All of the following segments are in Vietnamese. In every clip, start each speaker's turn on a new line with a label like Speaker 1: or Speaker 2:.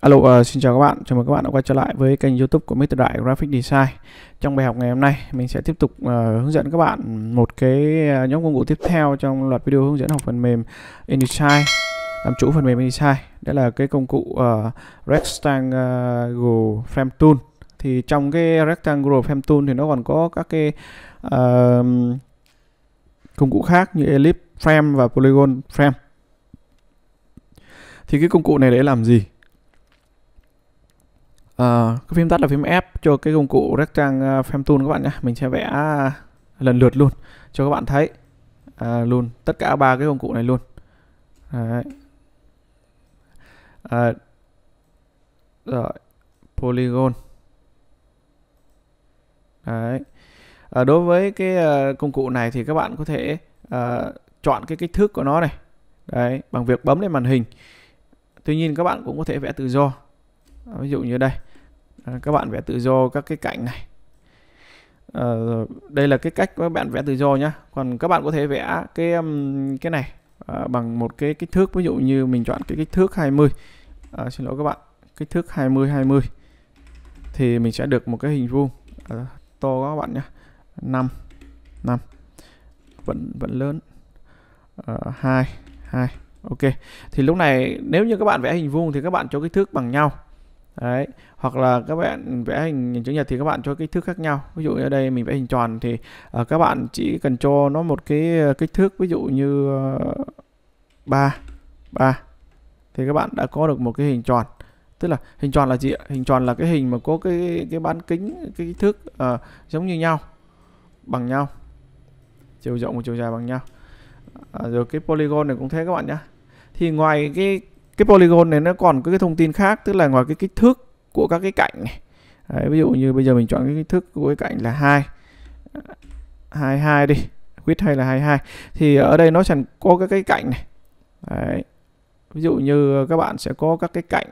Speaker 1: Alo, uh, xin chào các bạn. Chào mừng các bạn đã quay trở lại với kênh YouTube của Mr. Đại Graphic Design. Trong bài học ngày hôm nay, mình sẽ tiếp tục uh, hướng dẫn các bạn một cái ờ, nhóm công cụ tiếp theo trong loạt video hướng dẫn học phần mềm InDesign, làm chủ phần mềm InDesign. Đó là cái công cụ uh, Rectangle Frame Tool. Thì trong cái Rectangle Frame Tool thì nó còn có các cái uh, công cụ khác như Ellipse Frame và Polygon Frame. Thì cái công cụ này để làm gì? Uh, cái phím tắt là phím F cho cái công cụ Rectang ờ, Frame Tool các bạn nhé. Mình sẽ vẽ à, lần lượt luôn cho các bạn thấy à, luôn tất cả ba cái công cụ này luôn. Đấy. À, rồi polygon. Đấy. À, đối với cái công cụ này thì các bạn có thể uh, chọn cái kích thước của nó này. Đấy, bằng việc bấm lên màn hình. Tuy nhiên các bạn cũng có thể vẽ tự do ví dụ như đây Ờ, các bạn vẽ tự do các cái cạnh này ờ, đây là cái cách các bạn vẽ tự do nhá còn các bạn có thể vẽ cái cái này ờ, bằng một cái kích thước ví dụ như mình chọn cái kích thước 20 à, xin lỗi các bạn kích thước 20 20 thì mình sẽ được một cái hình vuông to các bạn nhé 5 5 vẫn vẫn lớn à, 2 2 ok thì lúc này nếu như các bạn vẽ hình vuông thì các bạn cho kích thước bằng nhau đấy hoặc là các bạn vẽ hình chữ nhật thì các bạn cho kích thước khác nhau ví dụ như đây mình vẽ hình tròn thì uh, các bạn chỉ cần cho nó một cái ờ, kích thước ví dụ như uh, 3 3 thì các bạn đã có được một cái hình tròn tức là hình tròn là gì hình tròn là cái hình mà có cái cái bán kính cái kích thước uh, giống như nhau bằng nhau chiều rộng và chiều dài bằng nhau à, rồi cái polygon này cũng thế các bạn nhé thì ngoài cái cái polygon này nó còn có cái thông tin khác tức là ngoài cái kích thước của các cái cạnh này Đấy, ví dụ như bây giờ mình chọn cái kích thước của cái cạnh là 2 22 đi width hay là 22 thì ở đây nó sẽ có các cái cạnh này Đấy. ví dụ như các bạn sẽ có các cái cạnh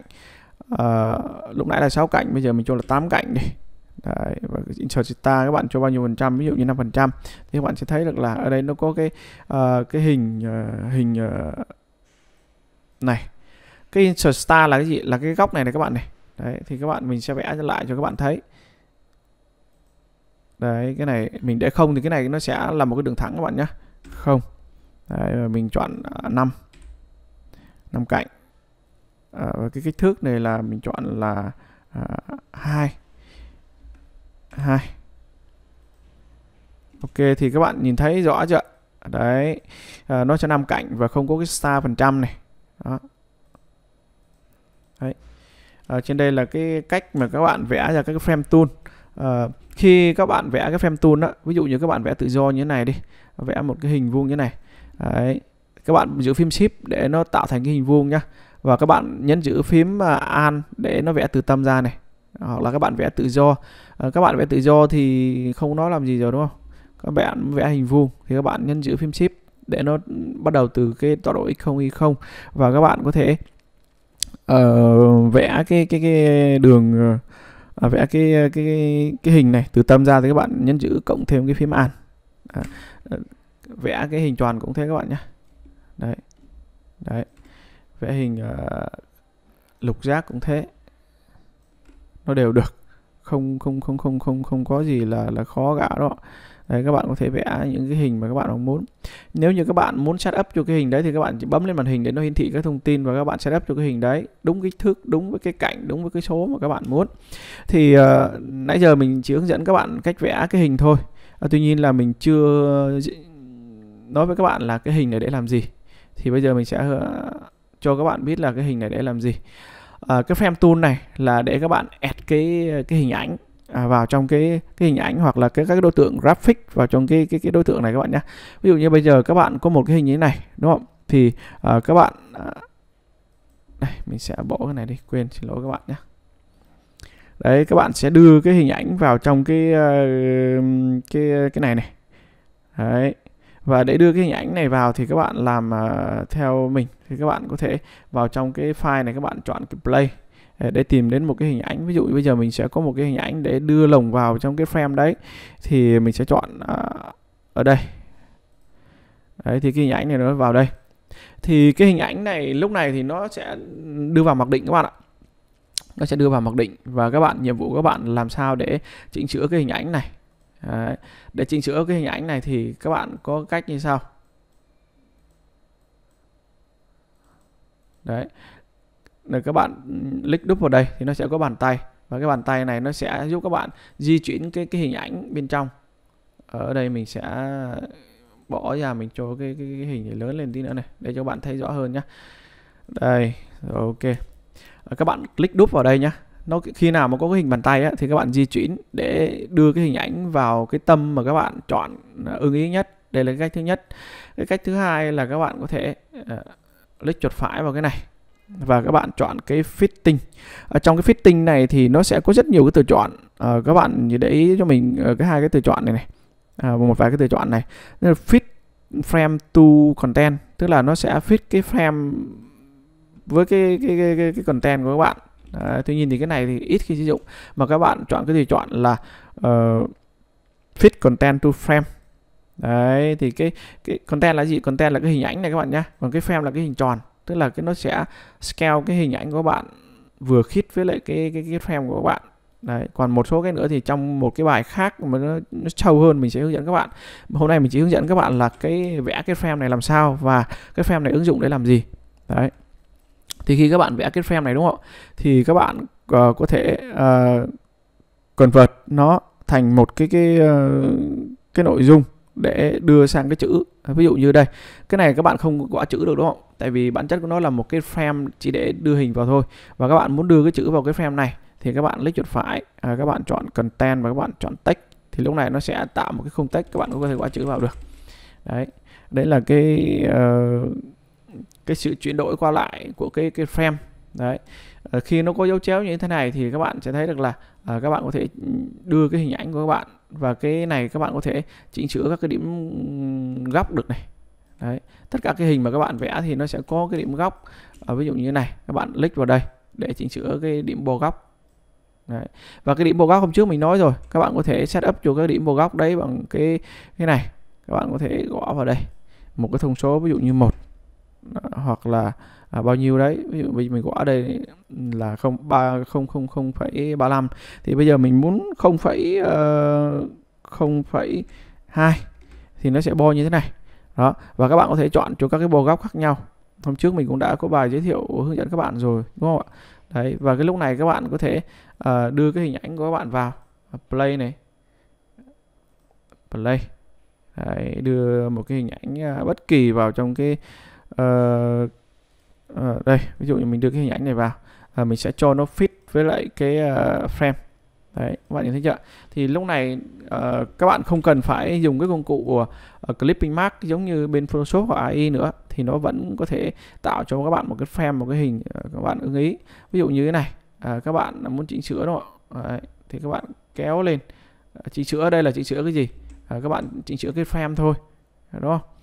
Speaker 1: uh, lúc nãy là 6 cạnh bây giờ mình cho là 8 cạnh đi Đấy, và insert star các bạn cho bao nhiêu phần trăm ví dụ như 5 phần trăm thì các bạn sẽ thấy được là ở đây nó có cái uh, cái hình uh, hình uh, này cái insert star là cái gì là cái góc này này các bạn này đấy thì các bạn mình sẽ vẽ lại cho các bạn thấy đấy cái này mình để không thì cái này nó sẽ là một cái đường thẳng các bạn nhé không đấy, mình chọn 5 à, năm cạnh à, và cái kích thước này là mình chọn là à, hai à, hai ok thì các bạn nhìn thấy rõ chưa đấy à, nó sẽ năm cạnh và không có cái star phần trăm này đó Đấy. À, trên đây là cái cách mà các bạn vẽ ra các frame tool à, khi các bạn vẽ cái frame tool đó, ví dụ như các bạn vẽ tự do như thế này đi vẽ một cái hình vuông như thế này Đấy. các bạn giữ phím shift để nó tạo thành cái hình vuông nhá và các bạn nhấn giữ phím à, an để nó vẽ từ tâm ra này hoặc là các bạn vẽ tự do à, các bạn vẽ tự do thì không nói làm gì rồi đúng không các bạn vẽ hình vuông thì các bạn nhấn giữ phím shift để nó bắt đầu từ cái tọa độ x0 y0 và các bạn có thể uh, vẽ cái cái cái đường ờ, à, vẽ cái, ờ, cái cái cái hình này từ tâm ra thì các bạn nhấn chữ cộng thêm cái phím an à, vẽ cái hình tròn cũng thế các bạn nhé đấy đấy vẽ hình uh, lục giác cũng thế nó đều được không không không không không không có gì là là khó gã đó đấy các bạn có thể vẽ những cái hình mà các bạn muốn nếu như các bạn muốn set up cho cái hình đấy thì các bạn chỉ bấm lên màn hình để nó hiển thị các thông tin và các bạn set up cho cái hình đấy đúng kích thước đúng với cái cảnh đúng với cái số mà các bạn muốn thì uh, nãy giờ mình chỉ hướng dẫn các bạn cách vẽ cái hình thôi à, tuy nhiên là mình chưa nói với các bạn là cái hình này để làm gì thì bây giờ mình sẽ ờ, cho các bạn biết là cái hình này để làm gì à, cái frame tool này là để các bạn add cái cái hình ảnh à, vào trong cái cái hình ảnh hoặc là cái các đối tượng graphic vào trong cái cái cái đối tượng này các bạn nhé ví dụ như bây giờ các bạn có một cái hình như thế này đúng không thì à, các bạn à, đây mình sẽ bỏ cái này đi quên xin lỗi các bạn nhé đấy các bạn sẽ đưa cái hình ảnh vào trong cái ờ, cái cái này này đấy và để đưa cái hình ảnh này vào thì các bạn làm uh, theo mình thì các bạn có thể vào trong cái file này các bạn chọn cái play à, để tìm đến một cái hình ảnh ví dụ bây giờ mình sẽ có một cái hình ảnh để đưa lồng vào trong cái frame đấy thì mình sẽ chọn uh, ở đây đấy thì cái hình ảnh này nó vào đây thì cái hình ảnh này lúc này thì nó sẽ đưa vào mặc định các bạn ạ nó sẽ đưa vào mặc định và các bạn nhiệm vụ các bạn làm sao để chỉnh sửa cái hình ảnh này Đấy. Để chỉnh sửa cái hình ảnh này thì các bạn có cách như sau. Đấy. nếu các bạn ừ, click đúp vào đây thì nó sẽ có bàn tay và cái bàn tay này nó sẽ giúp các bạn di chuyển cái cái hình ảnh bên trong. Ở đây mình sẽ bỏ ra mình cho cái, cái, cái hình này lớn lên tí nữa này để cho các bạn thấy rõ hơn nhé. Đây, rồi ok. Các bạn click đúp vào đây nhé nó khi nào mà có cái hình bàn tay á, thì các bạn di chuyển để đưa cái hình ảnh vào cái tâm mà các bạn chọn à, ưng ý nhất đây là cái cách thứ nhất cái cách thứ hai là các bạn có thể uh, chuột phải vào cái này và các bạn chọn cái fitting ở trong cái fitting này thì nó sẽ có rất nhiều cái từ chọn à, các bạn để ý cho mình ờ, cái hai cái từ chọn này này à, một vài cái từ chọn này Nên là fit frame to content tức là nó sẽ fit cái frame với cái cái cái cái, cái content của các bạn Đấy, tuy nhiên thì cái này thì ít khi sử dụng mà các bạn chọn cái gì chọn là uh, fit content to frame đấy thì cái cái content là gì content là cái hình ảnh này các bạn nhé còn cái frame là cái hình tròn tức là cái nó sẽ scale cái hình ảnh của bạn vừa khít với lại cái cái cái frame của các bạn Đấy, còn một số cái nữa thì trong một cái bài khác mà nó, nó sâu hơn mình sẽ hướng dẫn các bạn hôm nay mình chỉ hướng dẫn các bạn là cái vẽ cái frame này làm sao và cái frame này ứng dụng để làm gì đấy thì khi các bạn vẽ cái frame này đúng không thì các bạn uh, có thể uh, convert nó thành một cái cái uh, cái nội dung để đưa sang cái chữ ví dụ như đây cái này các bạn không gõ chữ được đúng không tại vì bản chất của nó là một cái frame chỉ để đưa hình vào thôi và các bạn muốn đưa cái chữ vào cái frame này thì các bạn click chuột phải à, các bạn chọn content và các bạn chọn text thì lúc này nó sẽ tạo một cái khung text các bạn cũng có thể gõ chữ vào được đấy đấy là cái uh, cái sự chuyển đổi qua lại của cái cái frame đấy à, khi nó có dấu chéo như thế này thì các bạn sẽ thấy được là à, các bạn có thể đưa cái hình ảnh của các bạn và cái này các bạn có thể chỉnh sửa các cái điểm góc được này đấy tất cả cái hình mà các bạn vẽ thì nó sẽ có cái điểm góc à, ví dụ như này các bạn click vào đây để chỉnh sửa cái điểm bồ góc Đấy. Và cái điểm bầu góc hôm trước mình nói rồi, các bạn có thể setup cho cái điểm bầu góc đấy bằng cái cái này. Các bạn có thể gõ vào đây một cái thông số ví dụ như một hoặc là à, bao nhiêu đấy ví dụ mình có ở đây là không ba không không không phẩy ba năm thì bây giờ mình muốn không phẩy ờ, không phẩy hai thì nó sẽ bo như thế này đó và các bạn có thể chọn cho các cái bo góc khác nhau hôm trước mình cũng đã có bài giới thiệu hướng dẫn các bạn rồi đúng không ạ đấy và cái lúc này các bạn có thể uh, đưa cái hình ảnh của các bạn vào play này play đấy, đưa một cái hình ảnh uh, bất kỳ vào trong cái Ờ, ờ, đây ví dụ như mình đưa cái hình ảnh này vào uh, mình sẽ cho nó fit với lại cái uh, frame Đấy, các bạn nhìn thấy chưa? Thì lúc này uh, các bạn không cần phải dùng cái công cụ uh, clipping mask giống như bên Photoshop hoặc AI nữa thì nó vẫn có thể tạo cho các bạn một cái frame một cái hình uh, các bạn ưng ý. Ví dụ như thế này, uh, các bạn muốn chỉnh sửa đúng không ạ? thì các bạn kéo lên. chỉnh sửa đây là chỉnh sửa cái gì? Uh, các bạn chỉnh sửa cái frame thôi. Đúng không?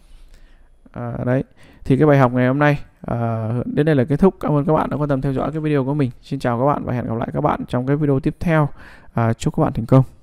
Speaker 1: à, đấy thì cái bài học ngày hôm nay à, đến đây là kết thúc cảm ơn các bạn đã quan tâm theo dõi cái video của mình xin chào các bạn và hẹn gặp lại các bạn trong cái video tiếp theo à, chúc các bạn thành công